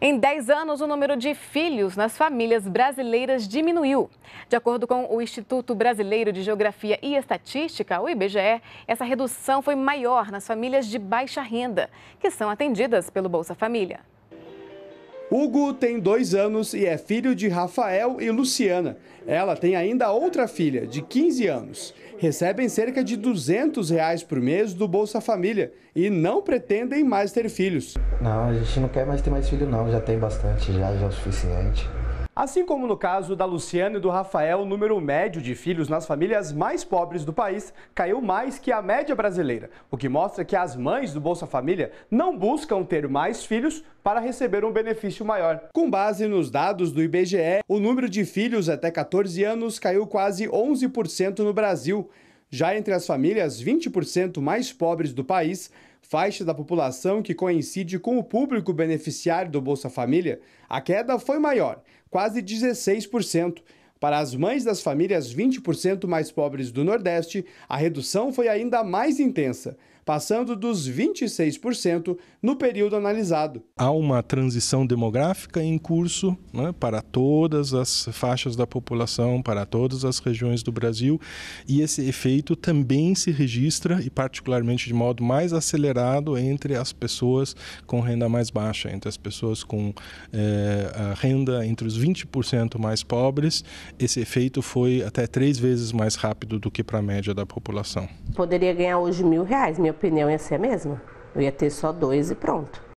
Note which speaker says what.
Speaker 1: Em 10 anos, o número de filhos nas famílias brasileiras diminuiu. De acordo com o Instituto Brasileiro de Geografia e Estatística, o IBGE, essa redução foi maior nas famílias de baixa renda, que são atendidas pelo Bolsa Família.
Speaker 2: Hugo tem dois anos e é filho de Rafael e Luciana. Ela tem ainda outra filha, de 15 anos. Recebem cerca de 200 reais por mês do Bolsa Família e não pretendem mais ter filhos. Não, a gente não quer mais ter mais filho não, já tem bastante, já, já é o suficiente. Assim como no caso da Luciana e do Rafael, o número médio de filhos nas famílias mais pobres do país caiu mais que a média brasileira, o que mostra que as mães do Bolsa Família não buscam ter mais filhos para receber um benefício maior. Com base nos dados do IBGE, o número de filhos até 14 anos caiu quase 11% no Brasil. Já entre as famílias 20% mais pobres do país, faixa da população que coincide com o público beneficiário do Bolsa Família, a queda foi maior quase 16%, para as mães das famílias 20% mais pobres do Nordeste, a redução foi ainda mais intensa, passando dos 26% no período analisado.
Speaker 3: Há uma transição demográfica em curso né, para todas as faixas da população, para todas as regiões do Brasil, e esse efeito também se registra, e particularmente de modo mais acelerado, entre as pessoas com renda mais baixa, entre as pessoas com eh, renda entre os 20% mais pobres esse efeito foi até três vezes mais rápido do que para a média da população.
Speaker 1: Poderia ganhar hoje mil reais, minha opinião ia ser a mesma. Eu ia ter só dois e pronto.